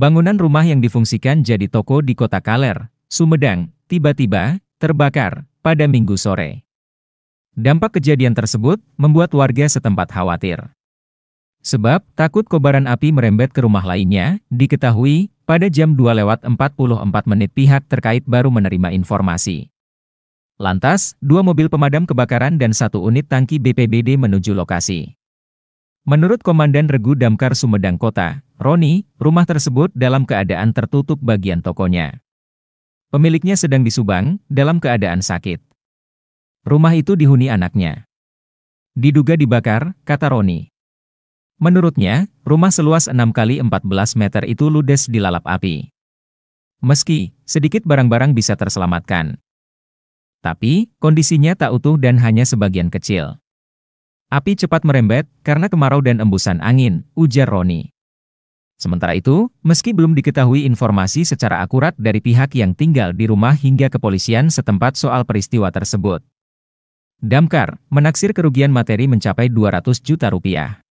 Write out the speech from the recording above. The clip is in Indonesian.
Bangunan rumah yang difungsikan jadi toko di kota Kaler, Sumedang, tiba-tiba terbakar pada minggu sore. Dampak kejadian tersebut membuat warga setempat khawatir. Sebab takut kobaran api merembet ke rumah lainnya, diketahui pada jam 2 lewat 44 menit pihak terkait baru menerima informasi. Lantas, dua mobil pemadam kebakaran dan satu unit tangki BPBD menuju lokasi. Menurut Komandan Regu Damkar Sumedang Kota, Roni, rumah tersebut dalam keadaan tertutup bagian tokonya. Pemiliknya sedang di dalam keadaan sakit. Rumah itu dihuni anaknya. Diduga dibakar, kata Roni. Menurutnya, rumah seluas 6 kali 14 meter itu ludes dilalap api. Meski, sedikit barang-barang bisa terselamatkan. Tapi, kondisinya tak utuh dan hanya sebagian kecil. Api cepat merembet karena kemarau dan embusan angin, ujar Roni. Sementara itu, meski belum diketahui informasi secara akurat dari pihak yang tinggal di rumah hingga kepolisian setempat soal peristiwa tersebut. Damkar menaksir kerugian materi mencapai 200 juta rupiah.